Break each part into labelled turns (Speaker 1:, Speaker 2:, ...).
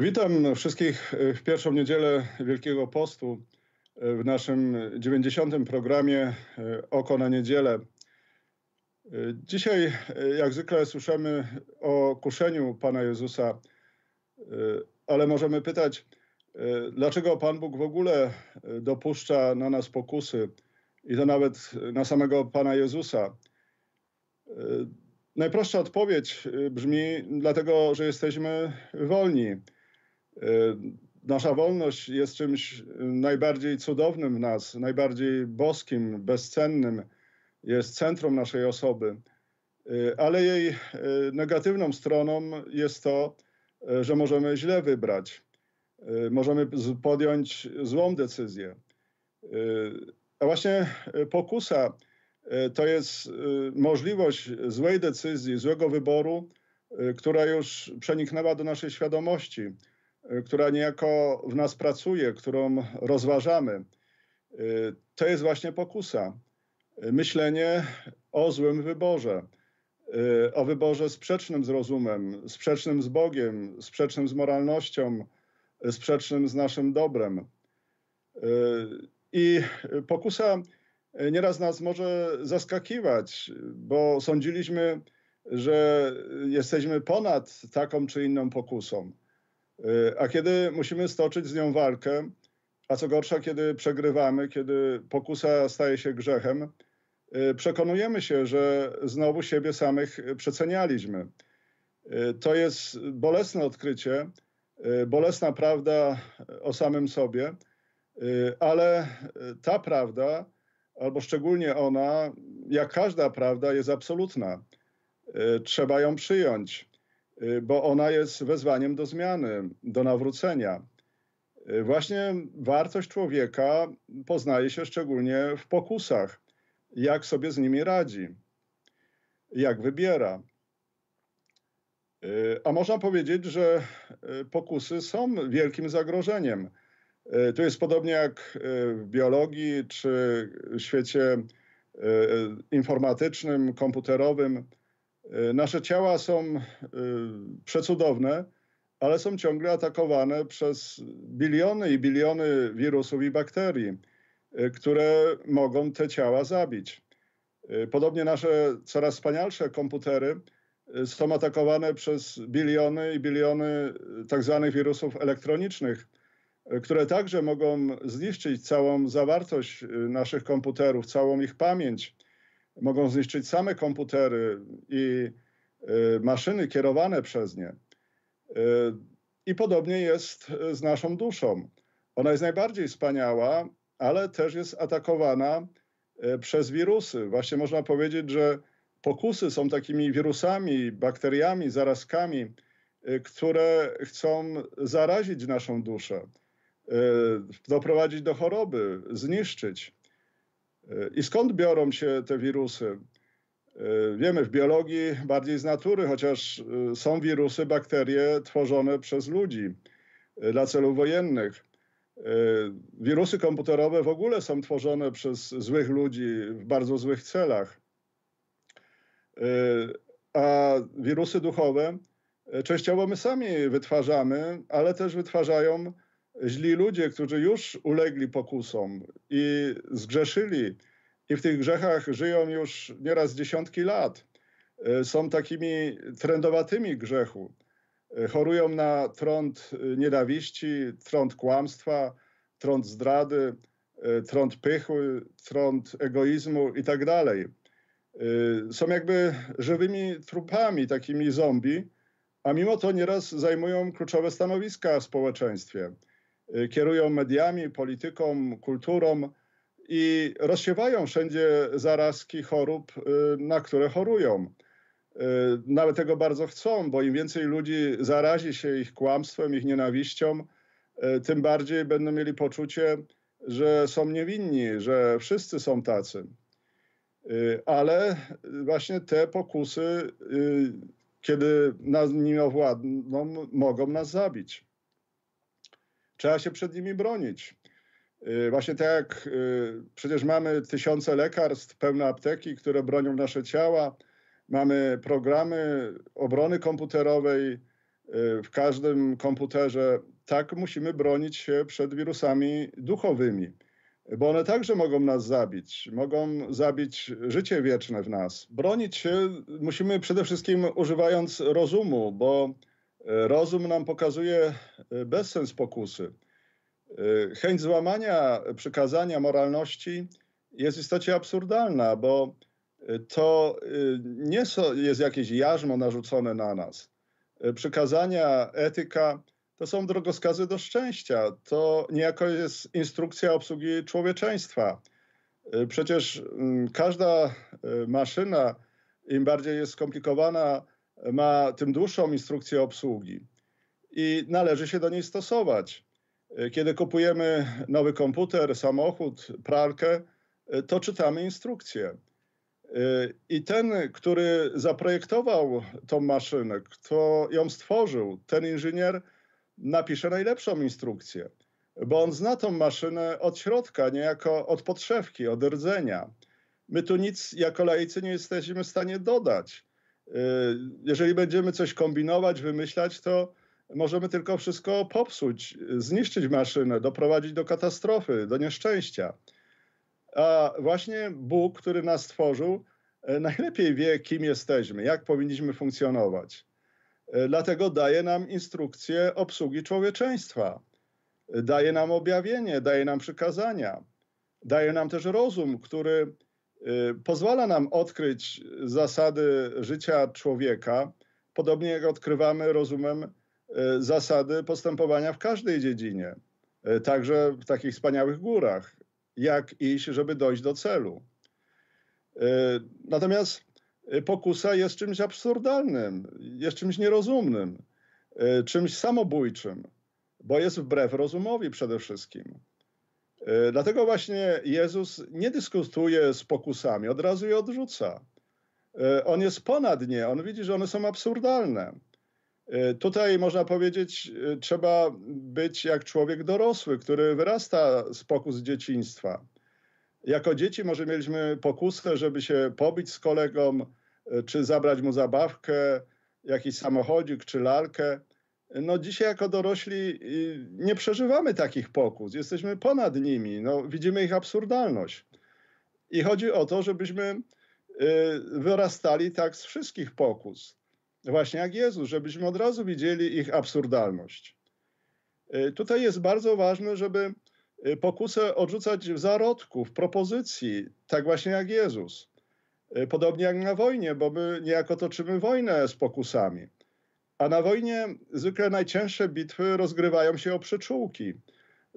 Speaker 1: Witam wszystkich y, w pierwszą niedzielę Wielkiego Postu y, w naszym 90. programie y, Oko na Niedzielę. Dzisiaj, jak zwykle, słyszymy o kuszeniu Pana Jezusa, ale możemy pytać, dlaczego Pan Bóg w ogóle dopuszcza na nas pokusy i to nawet na samego Pana Jezusa? Najprostsza odpowiedź brzmi: dlatego, że jesteśmy wolni Nasza wolność jest czymś y, najbardziej cudownym w nas, najbardziej boskim, bezcennym. Jest centrum naszej osoby, y, ale jej y, negatywną stroną jest to, że możemy źle wybrać, możemy podjąć złą decyzję. A właśnie pokusa to jest możliwość złej decyzji, złego wyboru, która już przeniknęła do naszej świadomości E, która niejako w nas pracuje, którą rozważamy, e, to jest właśnie pokusa. E, myślenie o złym wyborze, o wyborze sprzecznym z rozumem, sprzecznym z Bogiem, sprzecznym z moralnością, sprzecznym z naszym dobrem. I pokusa nieraz nas może zaskakiwać, bo sądziliśmy, że jesteśmy ponad taką czy inną pokusą. Y, a kiedy musimy stoczyć z nią walkę, a co gorsza, kiedy przegrywamy, kiedy pokusa staje się grzechem, y, przekonujemy się, że znowu siebie samych przecenialiśmy. Y, to jest bolesne odkrycie, bolesna prawda o samym sobie, ale ta prawda, albo szczególnie ona, jak każda prawda, jest absolutna. Trzeba ją przyjąć. Y, bo ona jest wezwaniem do zmiany, do nawrócenia. Y, właśnie wartość człowieka poznaje się szczególnie w pokusach, jak sobie z nimi radzi, jak wybiera. Y, a można powiedzieć, że pokusy są wielkim zagrożeniem. To jest podobnie jak w biologii czy w świecie informatycznym, komputerowym E, nasze ciała są e, przecudowne, ale są ciągle atakowane przez biliony i biliony wirusów i bakterii, e, które mogą te ciała zabić. Podobnie nasze coraz wspanialsze komputery są atakowane przez biliony i biliony tak zwanych wirusów elektronicznych, które także mogą zniszczyć całą zawartość naszych komputerów, całą ich pamięć mogą zniszczyć same komputery i y, maszyny kierowane przez nie. Y, I podobnie jest z naszą duszą. Ona jest najbardziej wspaniała, ale też jest atakowana y, przez wirusy. Właśnie można powiedzieć, że pokusy są takimi wirusami, bakteriami, zarazkami, które chcą zarazić naszą duszę, doprowadzić do choroby, zniszczyć. E, I skąd biorą się te wirusy? E, wiemy w biologii bardziej z natury, chociaż e, są wirusy, bakterie tworzone przez ludzi dla celów wojennych. Wirusy komputerowe w ogóle są tworzone przez złych ludzi w bardzo złych celach. A wirusy duchowe częściowo my sami wytwarzamy, ale też wytwarzają źli ludzie, którzy już ulegli pokusom i zgrzeszyli i w tych grzechach żyją już nieraz dziesiątki lat, e, są takimi trendowatymi grzechu. E, chorują na trąd e, nienawiści, trąd kłamstwa, trąd zdrady, trąd pychy, trąd egoizmu i tak dalej. Są jakby żywymi trupami, takimi zombie, a mimo to nieraz zajmują kluczowe stanowiska w społeczeństwie. Y, kierują mediami, polityką, kulturą i rozsiewają wszędzie zarazki chorób, y, na które chorują. Y, Nawet no, tego bardzo chcą, bo im więcej ludzi zarazi się ich kłamstwem, ich nienawiścią, tym bardziej będą mieli poczucie, że są niewinni, że wszyscy są tacy. Ale właśnie te pokusy, kiedy nas nimi owładną, mogą nas zabić. Trzeba się przed nimi bronić. Y, właśnie tak jak y, przecież mamy tysiące lekarstw, pełne apteki, które bronią nasze ciała. Mamy programy obrony komputerowej y, w każdym komputerze. Tak musimy bronić się przed wirusami duchowymi, bo one także mogą nas zabić. Mogą zabić życie wieczne w nas. Bronić się musimy przede wszystkim używając rozumu, bo Rozum nam pokazuje e, bezsens pokusy. E, chęć złamania e, przykazania moralności jest w istocie absurdalna, bo to nie jest jakieś jarzmo narzucone na nas. Przykazania, etyka to są drogowskazy do szczęścia. To niejako jest instrukcja obsługi człowieczeństwa. Przecież mm, każda maszyna, im bardziej jest skomplikowana, ma tym dłuższą instrukcję obsługi i należy się do niej stosować. E, kiedy kupujemy nowy komputer, samochód, pralkę, e, to czytamy instrukcję. E, I ten, który zaprojektował tą maszynę, kto ją stworzył, ten inżynier napisze najlepszą instrukcję, bo on zna tą maszynę od środka, niejako od podszewki, od rdzenia. My tu nic jako laicy nie jesteśmy w stanie dodać. Y, jeżeli będziemy coś kombinować, wymyślać, to możemy tylko wszystko popsuć, zniszczyć maszynę, doprowadzić do katastrofy, do nieszczęścia. A właśnie Bóg, który nas stworzył, e, najlepiej wie, kim jesteśmy, jak powinniśmy funkcjonować. E, dlatego daje nam instrukcje obsługi człowieczeństwa, e, daje nam objawienie, daje nam przykazania, daje nam też rozum, który Y, pozwala nam odkryć zasady życia człowieka, podobnie jak odkrywamy rozumem y, zasady postępowania w każdej dziedzinie, y, także w takich wspaniałych górach, jak iść, żeby dojść do celu. Natomiast pokusa jest czymś absurdalnym, jest czymś nierozumnym, czymś samobójczym, bo jest wbrew rozumowi przede wszystkim. E, dlatego właśnie Jezus nie dyskutuje z pokusami, od razu je odrzuca. E, on jest ponad nie, on widzi, że one są absurdalne. E, tutaj można powiedzieć, trzeba być jak człowiek dorosły, który wyrasta z pokus dzieciństwa. Jako dzieci może mieliśmy pokusę, żeby się pobić z kolegą, czy zabrać mu zabawkę, jakiś samochodzik, czy lalkę no dzisiaj jako dorośli y, nie przeżywamy takich pokus, jesteśmy ponad nimi, no, widzimy ich absurdalność. I chodzi o to, żebyśmy y, wyrastali tak z wszystkich pokus, właśnie jak Jezus, żebyśmy od razu widzieli ich absurdalność. Y, tutaj jest bardzo ważne, żeby pokusę odrzucać w zarodku, w propozycji, tak właśnie jak Jezus. Podobnie jak na wojnie, bo my niejako toczymy wojnę z pokusami a na wojnie zwykle najcięższe bitwy rozgrywają się o przyczółki.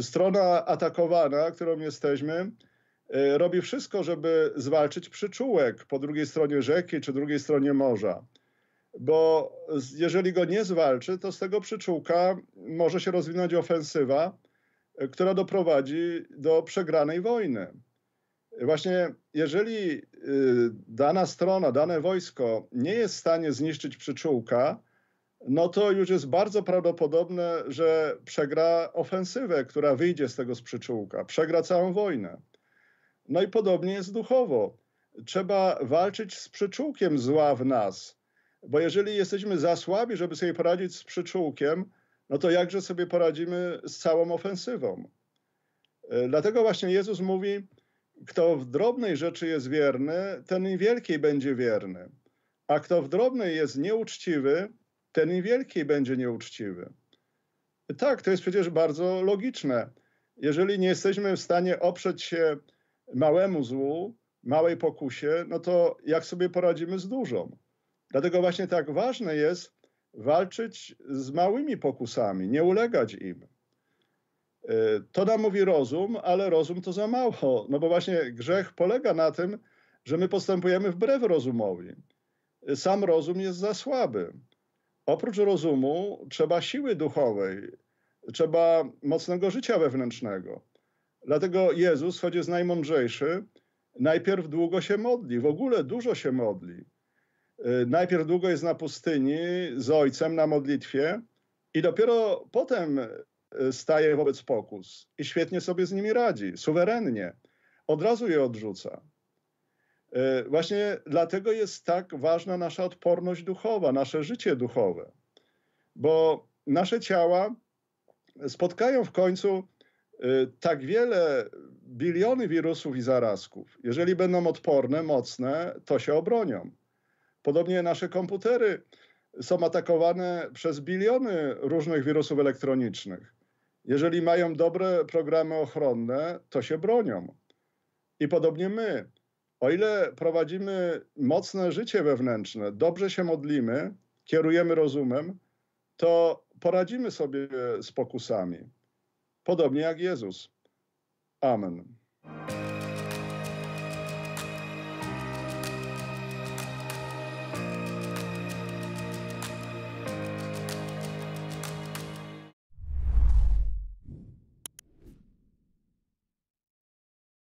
Speaker 1: Strona atakowana, którą jesteśmy, y, robi wszystko, żeby zwalczyć przyczółek po drugiej stronie rzeki czy drugiej stronie morza. Bo jeżeli go nie zwalczy, to z tego przyczółka może się rozwinąć ofensywa, y, która doprowadzi do przegranej wojny. Właśnie jeżeli y, dana strona, dane wojsko nie jest w stanie zniszczyć przyczółka, no to już jest bardzo prawdopodobne, że przegra ofensywę, która wyjdzie z tego z przegra całą wojnę. No i podobnie jest duchowo. Trzeba walczyć z przyczółkiem zła w nas, bo jeżeli jesteśmy za słabi, żeby sobie poradzić z przyczółkiem, no to jakże sobie poradzimy z całą ofensywą? E, dlatego właśnie Jezus mówi, kto w drobnej rzeczy jest wierny, ten i wielkiej będzie wierny. A kto w drobnej jest nieuczciwy, ten im wielki będzie nieuczciwy. Tak, to jest przecież bardzo logiczne. Jeżeli nie jesteśmy w stanie oprzeć się małemu złu, małej pokusie, no to jak sobie poradzimy z dużą? Dlatego właśnie tak ważne jest walczyć z małymi pokusami, nie ulegać im. E, to nam mówi rozum, ale rozum to za mało, no bo właśnie grzech polega na tym, że my postępujemy wbrew rozumowi. Sam rozum jest za słaby. Oprócz rozumu trzeba siły duchowej, trzeba mocnego życia wewnętrznego. Dlatego Jezus, choć jest najmądrzejszy, najpierw długo się modli, w ogóle dużo się modli. Y, najpierw długo jest na pustyni z Ojcem na modlitwie i dopiero potem y, staje wobec pokus i świetnie sobie z nimi radzi, suwerennie. Od razu je odrzuca. E, właśnie dlatego jest tak ważna nasza odporność duchowa, nasze życie duchowe, bo nasze ciała spotkają w końcu e, tak wiele, biliony wirusów i zarazków. Jeżeli będą odporne, mocne, to się obronią. Podobnie nasze komputery są atakowane przez biliony różnych wirusów elektronicznych. Jeżeli mają dobre programy ochronne, to się bronią. I podobnie my o ile prowadzimy mocne życie wewnętrzne, dobrze się modlimy, kierujemy rozumem, to poradzimy sobie z pokusami. Podobnie jak Jezus. Amen.